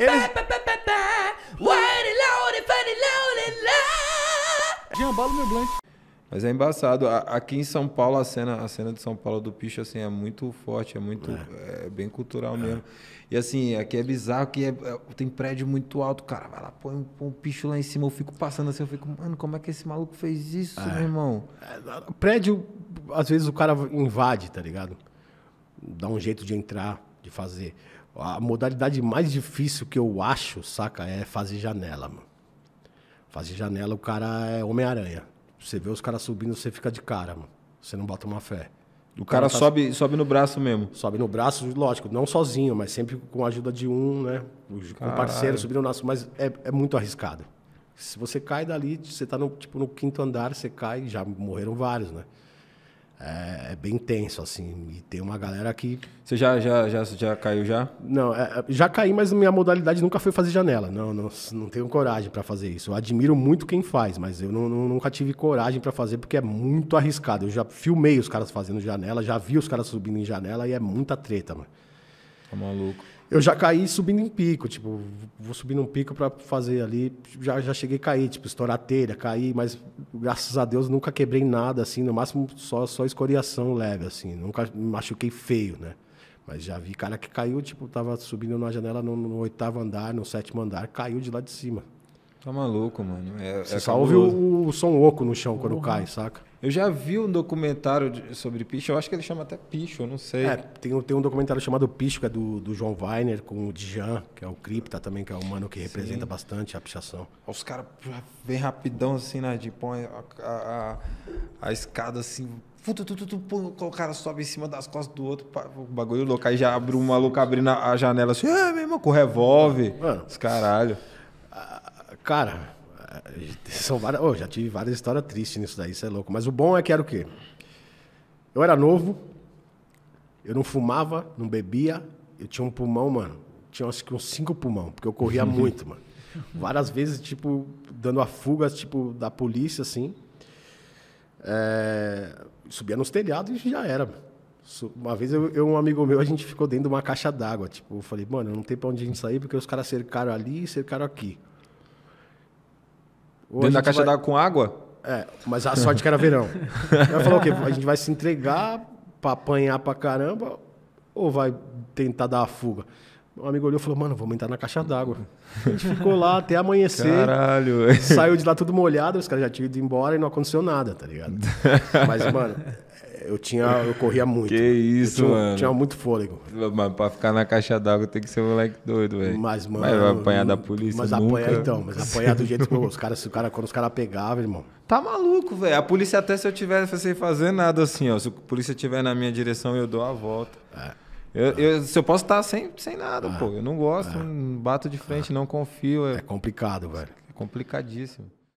Eles... Jambalo meu blank. Mas é embaçado. Aqui em São Paulo, a cena, a cena de São Paulo do Picho, assim, é muito forte, é muito... É, é bem cultural é. mesmo. E, assim, aqui é bizarro que é, é tem prédio muito alto. Cara, vai lá, põe um, põe um picho lá em cima. Eu fico passando assim, eu fico... Mano, como é que esse maluco fez isso, é. meu irmão? É, prédio, às vezes, o cara invade, tá ligado? Dá um jeito de entrar, de fazer... A modalidade mais difícil que eu acho, saca, é fazer janela, mano. Fazer janela, o cara é Homem-Aranha. Você vê os caras subindo, você fica de cara, mano. Você não bota uma fé. O cara, então, tá sobe, sobe no braço mesmo. Sobe no braço, lógico, não sozinho, mas sempre com a ajuda de um, né? Com um parceiro, subindo o braço, mas é, é muito arriscado. Se você cai dali, você tá no, tipo, no quinto andar, você cai, já morreram vários, né? é, é, bem tenso, assim. E tem uma galera que. Você já, já, já, já caiu já? Não, é, é já caí, mas minha modalidade nunca foi fazer janela. Não, não, não tenho coragem para fazer isso. Eu admiro muito quem faz, mas eu não, não, nunca tive coragem para fazer porque é muito arriscado. Eu já filmei os caras fazendo janela, já vi os caras subindo em janela e é muita treta, mano. Tá maluco eu já caí subindo em pico, tipo, vou subir num pico para fazer ali, já, já cheguei a cair, tipo, estourar telha, caí, mas graças a Deus nunca quebrei nada, assim, no máximo só, só escoriação leve, assim, nunca me machuquei feio, né? Mas já vi cara que caiu, tipo, tava subindo na janela no, no oitavo andar, no sétimo andar, caiu de lá de cima. Tá maluco, mano. É, Você é só ouve o, o, som oco no chão quando cai, saca? Eu já vi um documentário de, sobre picho, eu acho que ele chama até picho, eu não sei. É, tem, um, tem um documentário chamado Picho, que é do, do João Weiner, com o Djan, que é o Cripta também, que é o mano que representa Sim. bastante a pichação. Os caras vem rapidão assim, né? De põe a, a, a, a escada assim, tu, tu, tu, tu, o cara sobe em cima das costas do outro, o bagulho louco, aí já abre um maluco abrindo a janela assim, é, meu irmão, com revólver, os caralho. Cara, são várias. Oh, já tive várias histórias tristes nisso daí, isso é louco. Mas o bom é que era o quê? Eu era novo, eu não fumava, não bebia, eu tinha um pulmão, mano. Tinha acho que uns cinco pulmão, porque eu corria muito, mano. Várias vezes, tipo, dando a fuga, tipo, da polícia, assim. É... Subia nos telhados e já era, Uma vez eu, eu, um amigo meu, a gente ficou dentro de uma caixa d'água. Tipo, eu falei, mano, não tem pra onde a gente sair, porque os caras cercaram ali e cercaram aqui. Ou Dentro da caixa vai... d'água com água? É, mas a sorte é que era verão. Ela falou o quê? A gente vai se entregar pra apanhar pra caramba ou vai tentar dar a fuga? Um amigo olhou e falou, mano, vamos entrar na caixa d'água. A gente ficou lá até amanhecer. Caralho. Saiu de lá tudo molhado, os caras já tinham ido embora e não aconteceu nada, tá ligado? Mas, mano, eu tinha, eu corria muito. Que isso, tinha, mano. Tinha muito fôlego. Mano, pra ficar na caixa d'água tem que ser um moleque doido, velho. Mas, mano. Mas vai apanhar da polícia. Mas nunca. apanhar então, mas apanhar do jeito que os caras, o cara, quando os caras pegavam, irmão. Tá maluco, velho. A polícia, até se eu tiver sem fazer nada assim, ó. Se a polícia tiver na minha direção, eu dou a volta. É. Eu, eu, se eu posso estar sem, sem nada, ah, pô. Eu não gosto, ah, não bato de frente, ah, não confio. É, é complicado, velho. É complicadíssimo.